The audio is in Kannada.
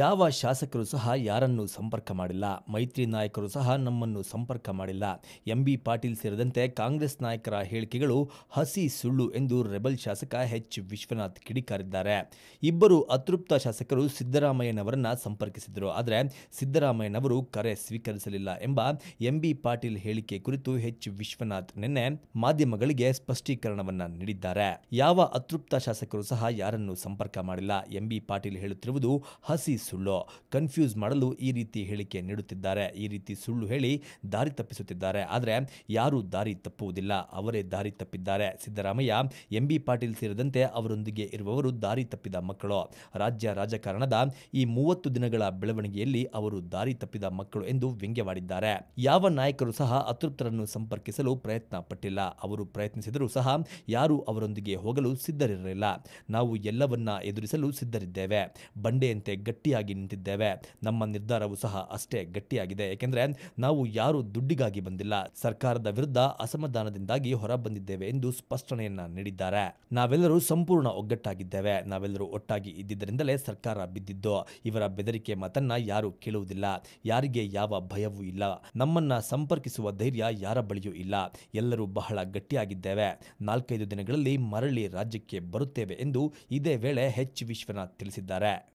ಯಾವ ಶಾಸಕರು ಸಹ ಯಾರನ್ನು ಸಂಪರ್ಕ ಮಾಡಿಲ್ಲ ಮೈತ್ರಿ ನಾಯಕರು ಸಹ ನಮ್ಮನ್ನು ಸಂಪರ್ಕ ಮಾಡಿಲ್ಲ ಎಂಬಿ ಪಾಟೀಲ್ ಸೇರಿದಂತೆ ಕಾಂಗ್ರೆಸ್ ನಾಯಕರ ಹೇಳಿಕೆಗಳು ಹಸಿ ಸುಳ್ಳು ಎಂದು ರೆಬಲ್ ಶಾಸಕ ಎಚ್ ವಿಶ್ವನಾಥ್ ಕಿಡಿಕಾರಿದ್ದಾರೆ ಇಬ್ಬರು ಅತೃಪ್ತ ಶಾಸಕರು ಸಿದ್ದರಾಮಯ್ಯನವರನ್ನ ಸಂಪರ್ಕಿಸಿದರು ಆದರೆ ಸಿದ್ದರಾಮಯ್ಯನವರು ಕರೆ ಸ್ವೀಕರಿಸಲಿಲ್ಲ ಎಂಬ ಎಂಬಿ ಪಾಟೀಲ್ ಹೇಳಿಕೆ ಕುರಿತು ಎಚ್ ವಿಶ್ವನಾಥ್ ನಿನ್ನೆ ಮಾಧ್ಯಮಗಳಿಗೆ ಸ್ಪಷ್ಟೀಕರಣವನ್ನು ನೀಡಿದ್ದಾರೆ ಯಾವ ಅತೃಪ್ತ ಶಾಸಕರು ಸಹ ಯಾರನ್ನು ಸಂಪರ್ಕ ಮಾಡಿಲ್ಲ ಎಂಬಿ ಪಾಟೀಲ್ ಹೇಳುತ್ತಿರುವುದು ಹಸಿ ಸುಳ್ಳು ಕನ್ಫ್ಯೂಸ್ ಮಾಡಲು ಈ ರೀತಿ ಹೇಳಿಕೆ ನೀಡುತ್ತಿದ್ದಾರೆ ಈ ರೀತಿ ಸುಳ್ಳು ಹೇಳಿ ದಾರಿ ತಪ್ಪಿಸುತ್ತಿದ್ದಾರೆ ಆದರೆ ಯಾರು ದಾರಿ ತಪ್ಪುವುದಿಲ್ಲ ಅವರೇ ದಾರಿ ತಪ್ಪಿದ್ದಾರೆ ಸಿದ್ದರಾಮಯ್ಯ ಎಂ ಬಿ ಪಾಟೀಲ್ ಸೇರಿದಂತೆ ಅವರೊಂದಿಗೆ ಇರುವವರು ದಾರಿ ತಪ್ಪಿದ ಮಕ್ಕಳು ರಾಜ್ಯ ರಾಜಕಾರಣದ ಈ ಮೂವತ್ತು ದಿನಗಳ ಬೆಳವಣಿಗೆಯಲ್ಲಿ ಅವರು ದಾರಿ ತಪ್ಪಿದ ಮಕ್ಕಳು ಎಂದು ವ್ಯಂಗ್ಯವಾಡಿದ್ದಾರೆ ಯಾವ ನಾಯಕರು ಸಹ ಅತೃಪ್ತರನ್ನು ಸಂಪರ್ಕಿಸಲು ಪ್ರಯತ್ನ ಪಟ್ಟಿಲ್ಲ ಅವರು ಪ್ರಯತ್ನಿಸಿದರೂ ಸಹ ಯಾರೂ ಅವರೊಂದಿಗೆ ಹೋಗಲು ಸಿದ್ಧರಿರಲಿಲ್ಲ ನಾವು ಎಲ್ಲವನ್ನ ಎದುರಿಸಲು ಸಿದ್ಧರಿದ್ದೇವೆ ಬಂಡೆಯಂತೆ ಗಟ್ಟಿ ಗಟ್ಟಿಯಾಗಿ ನಿಂತಿದ್ದೇವೆ ನಮ್ಮ ನಿರ್ಧಾರವೂ ಸಹ ಅಷ್ಟೇ ಗಟ್ಟಿಯಾಗಿದೆ ಏಕೆಂದರೆ ನಾವು ಯಾರು ದುಡ್ಡಿಗಾಗಿ ಬಂದಿಲ್ಲ ಸರ್ಕಾರದ ವಿರುದ್ಧ ಅಸಮಾಧಾನದಿಂದಾಗಿ ಹೊರಬಂದಿದ್ದೇವೆ ಎಂದು ಸ್ಪಷ್ಟನೆಯನ್ನ ನೀಡಿದ್ದಾರೆ ನಾವೆಲ್ಲರೂ ಸಂಪೂರ್ಣ ಒಗ್ಗಟ್ಟಾಗಿದ್ದೇವೆ ನಾವೆಲ್ಲರೂ ಒಟ್ಟಾಗಿ ಇದ್ದಿದ್ದರಿಂದಲೇ ಸರ್ಕಾರ ಬಿದ್ದಿದ್ದು ಇವರ ಬೆದರಿಕೆ ಮಾತನ್ನ ಯಾರು ಕೇಳುವುದಿಲ್ಲ ಯಾರಿಗೆ ಯಾವ ಭಯವೂ ಇಲ್ಲ ನಮ್ಮನ್ನ ಸಂಪರ್ಕಿಸುವ ಧೈರ್ಯ ಯಾರ ಬಳಿಯೂ ಇಲ್ಲ ಎಲ್ಲರೂ ಬಹಳ ಗಟ್ಟಿಯಾಗಿದ್ದೇವೆ ನಾಲ್ಕೈದು ದಿನಗಳಲ್ಲಿ ಮರಳಿ ರಾಜ್ಯಕ್ಕೆ ಬರುತ್ತೇವೆ ಎಂದು ಇದೇ ವೇಳೆ ಹೆಚ್ ವಿಶ್ವನಾಥ್ ತಿಳಿಸಿದ್ದಾರೆ